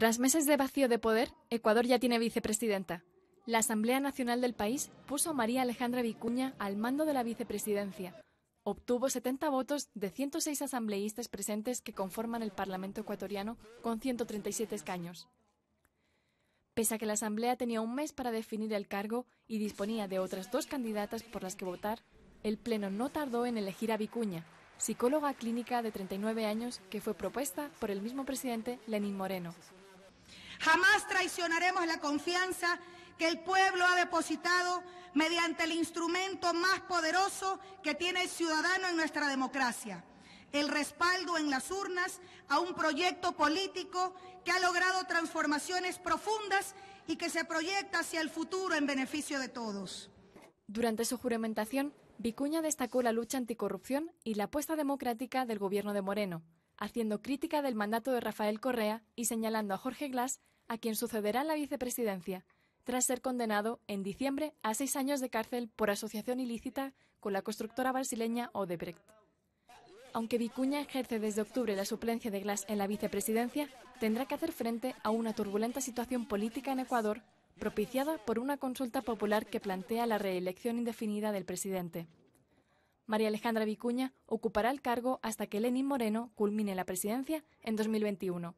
Tras meses de vacío de poder, Ecuador ya tiene vicepresidenta. La Asamblea Nacional del país puso a María Alejandra Vicuña al mando de la vicepresidencia. Obtuvo 70 votos de 106 asambleístas presentes que conforman el Parlamento ecuatoriano con 137 escaños. Pese a que la Asamblea tenía un mes para definir el cargo y disponía de otras dos candidatas por las que votar, el Pleno no tardó en elegir a Vicuña, psicóloga clínica de 39 años que fue propuesta por el mismo presidente Lenín Moreno. Jamás traicionaremos la confianza que el pueblo ha depositado mediante el instrumento más poderoso que tiene el ciudadano en nuestra democracia, el respaldo en las urnas a un proyecto político que ha logrado transformaciones profundas y que se proyecta hacia el futuro en beneficio de todos. Durante su juramentación, Vicuña destacó la lucha anticorrupción y la apuesta democrática del gobierno de Moreno, haciendo crítica del mandato de Rafael Correa y señalando a Jorge Glass a quien sucederá la vicepresidencia, tras ser condenado en diciembre a seis años de cárcel por asociación ilícita con la constructora brasileña Odebrecht. Aunque Vicuña ejerce desde octubre la suplencia de Glass en la vicepresidencia, tendrá que hacer frente a una turbulenta situación política en Ecuador propiciada por una consulta popular que plantea la reelección indefinida del presidente. María Alejandra Vicuña ocupará el cargo hasta que Lenín Moreno culmine la presidencia en 2021.